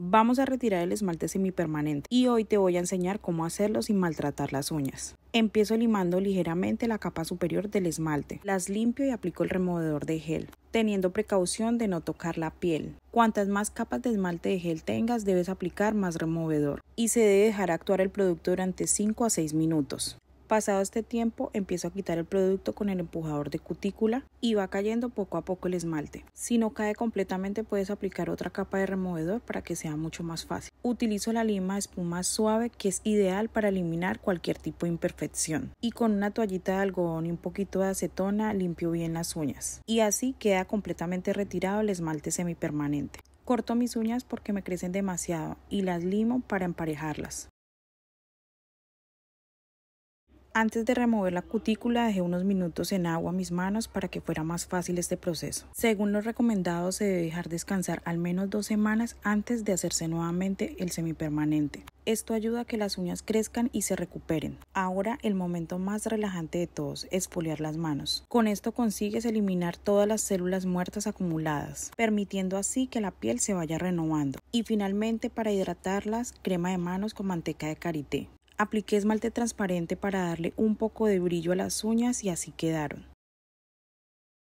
Vamos a retirar el esmalte semipermanente y hoy te voy a enseñar cómo hacerlo sin maltratar las uñas. Empiezo limando ligeramente la capa superior del esmalte. Las limpio y aplico el removedor de gel, teniendo precaución de no tocar la piel. Cuantas más capas de esmalte de gel tengas, debes aplicar más removedor y se debe dejar actuar el producto durante 5 a 6 minutos. Pasado este tiempo, empiezo a quitar el producto con el empujador de cutícula y va cayendo poco a poco el esmalte. Si no cae completamente, puedes aplicar otra capa de removedor para que sea mucho más fácil. Utilizo la lima de espuma suave que es ideal para eliminar cualquier tipo de imperfección. Y con una toallita de algodón y un poquito de acetona limpio bien las uñas. Y así queda completamente retirado el esmalte semipermanente. Corto mis uñas porque me crecen demasiado y las limo para emparejarlas. Antes de remover la cutícula dejé unos minutos en agua mis manos para que fuera más fácil este proceso. Según lo recomendado se debe dejar descansar al menos dos semanas antes de hacerse nuevamente el semipermanente. Esto ayuda a que las uñas crezcan y se recuperen. Ahora el momento más relajante de todos, esfoliar las manos. Con esto consigues eliminar todas las células muertas acumuladas, permitiendo así que la piel se vaya renovando. Y finalmente para hidratarlas, crema de manos con manteca de karité. Apliqué esmalte transparente para darle un poco de brillo a las uñas y así quedaron.